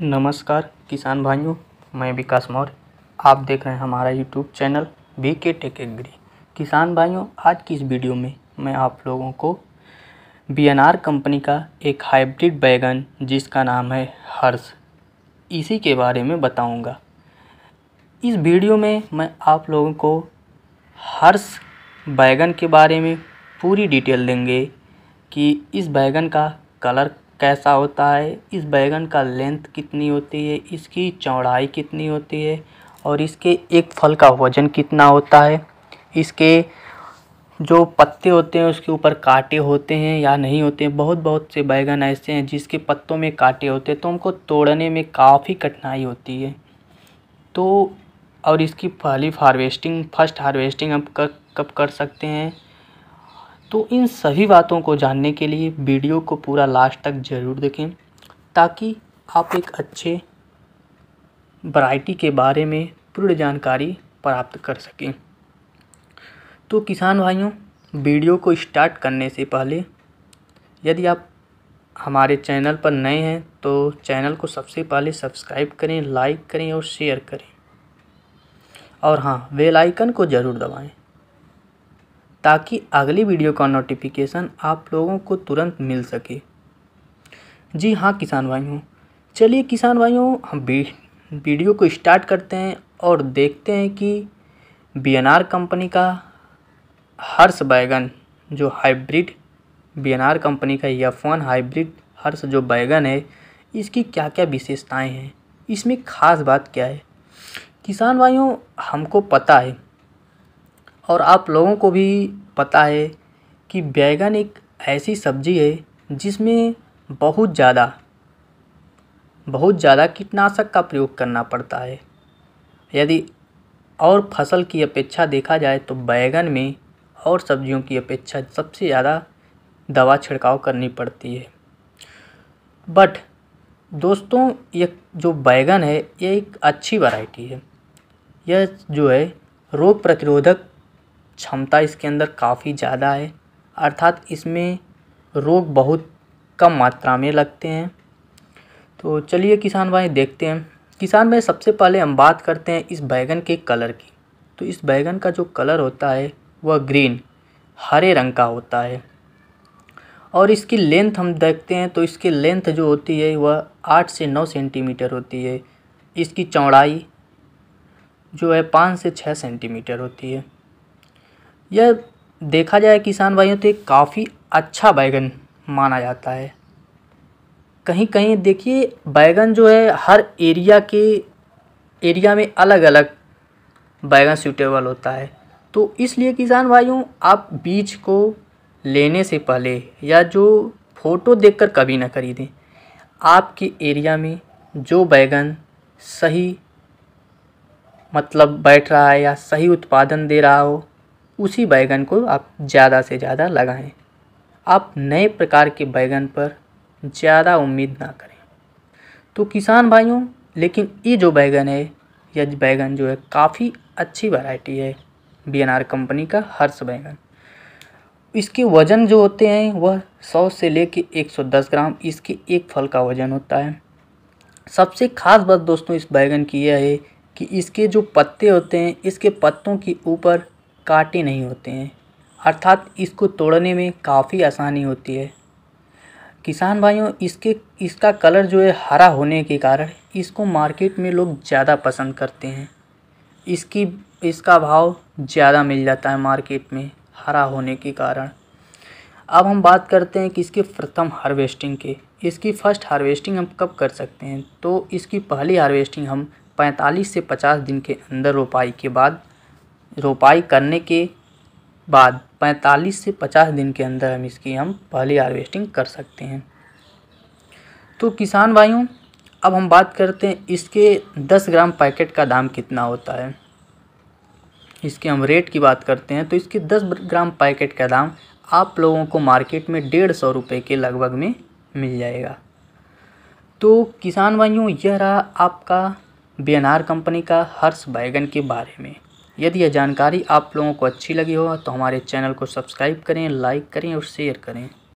नमस्कार किसान भाइयों मैं विकास मौर्य आप देख रहे हैं हमारा YouTube channel B K tech agri किसान भाइयों आज की इस वीडियो में मैं आप लोगों को बी कंपनी का एक हाइब्रिड बैगन जिसका नाम है हर्ष इसी के बारे में बताऊंगा इस वीडियो में मैं आप लोगों को हर्ष बैगन के बारे में पूरी डिटेल देंगे कि इस बैगन का कलर कैसा होता है इस बैगन का लेंथ कितनी होती है इसकी चौड़ाई कितनी होती है और इसके एक फल का वज़न कितना होता है इसके जो पत्ते होते हैं उसके ऊपर कांटे होते हैं या नहीं होते हैं बहुत बहुत से बैगन ऐसे हैं जिसके पत्तों में कांटे होते हैं तो उनको तोड़ने में काफ़ी कठिनाई होती है तो और इसकी पहली हार्वेस्टिंग फर्स्ट हार्वेस्टिंग हम कब कर सकते हैं तो इन सभी बातों को जानने के लिए वीडियो को पूरा लास्ट तक ज़रूर देखें ताकि आप एक अच्छे वराइटी के बारे में पूर्ण जानकारी प्राप्त कर सकें तो किसान भाइयों वीडियो को स्टार्ट करने से पहले यदि आप हमारे चैनल पर नए हैं तो चैनल को सबसे पहले सब्सक्राइब करें लाइक करें और शेयर करें और हाँ आइकन को ज़रूर दबाएं ताकि अगली वीडियो का नोटिफिकेशन आप लोगों को तुरंत मिल सके जी हाँ किसान भाइयों चलिए किसान भाइयों हम वीडियो को स्टार्ट करते हैं और देखते हैं कि बी कंपनी का हर्ष बैगन जो हाइब्रिड बी कंपनी का यफ वन हाइब्रिड हर्ष जो बैगन है इसकी क्या क्या विशेषताएं हैं इसमें ख़ास बात क्या है किसान भाइयों हमको पता है और आप लोगों को भी पता है कि बैंगन एक ऐसी सब्ज़ी है जिसमें बहुत ज़्यादा बहुत ज़्यादा कीटनाशक का प्रयोग करना पड़ता है यदि और फसल की अपेक्षा देखा जाए तो बैगन में और सब्जियों की अपेक्षा सबसे ज़्यादा दवा छिड़काव करनी पड़ती है बट दोस्तों ये जो बैगन है ये एक अच्छी वैरायटी है यह जो है रोग प्रतिरोधक क्षमता इसके अंदर काफ़ी ज़्यादा है अर्थात इसमें रोग बहुत कम मात्रा में लगते हैं तो चलिए किसान भाई देखते हैं किसान भाई सबसे पहले हम बात करते हैं इस बैगन के कलर की तो इस बैगन का जो कलर होता है वह ग्रीन हरे रंग का होता है और इसकी लेंथ हम देखते हैं तो इसकी लेंथ जो होती है वह आठ से नौ सेंटीमीटर होती है इसकी चौड़ाई जो है पाँच से छः सेंटीमीटर होती है यह देखा जाए किसान भाइयों तो काफ़ी अच्छा बैगन माना जाता है कहीं कहीं देखिए बैगन जो है हर एरिया के एरिया में अलग अलग बैगन सूटेबल होता है तो इसलिए किसान भाइयों आप बीज को लेने से पहले या जो फ़ोटो देखकर कभी ना खरीदें आपके एरिया में जो बैगन सही मतलब बैठ रहा है या सही उत्पादन दे रहा हो उसी बैगन को आप ज़्यादा से ज़्यादा लगाएं आप नए प्रकार के बैगन पर ज़्यादा उम्मीद ना करें तो किसान भाइयों लेकिन ये जो बैगन है यह बैगन जो है काफ़ी अच्छी वैरायटी है बीएनआर कंपनी का हर्ष बैगन इसके वज़न जो होते हैं वह 100 से लेके 110 ग्राम इसके एक फल का वज़न होता है सबसे ख़ास बात दोस्तों इस बैगन की यह है कि इसके जो पत्ते होते हैं इसके पत्तों के ऊपर काटे नहीं होते हैं अर्थात इसको तोड़ने में काफ़ी आसानी होती है किसान भाइयों इसके इसका कलर जो है हरा होने के कारण इसको मार्केट में लोग ज़्यादा पसंद करते हैं इसकी इसका भाव ज़्यादा मिल जाता है मार्केट में हरा होने के कारण अब हम बात करते हैं कि इसके प्रथम हार्वेस्टिंग के इसकी फ़र्स्ट हार्वेस्टिंग हम कब कर सकते हैं तो इसकी पहली हार्वेस्टिंग हम 45 से 50 दिन के अंदर रोपाई के बाद रोपाई करने के बाद 45 से 50 दिन के अंदर हम इसकी हम पहली हार्वेस्टिंग कर सकते हैं तो किसान भाइयों अब हम बात करते हैं इसके 10 ग्राम पैकेट का दाम कितना होता है इसके हम रेट की बात करते हैं तो इसके 10 ग्राम पैकेट का दाम आप लोगों को मार्केट में डेढ़ सौ रुपये के लगभग में मिल जाएगा तो किसान भाइयों यह रहा आपका बी कंपनी का हर्ष बैगन के बारे में यदि यह जानकारी आप लोगों को अच्छी लगी हो तो हमारे चैनल को सब्सक्राइब करें लाइक करें और शेयर करें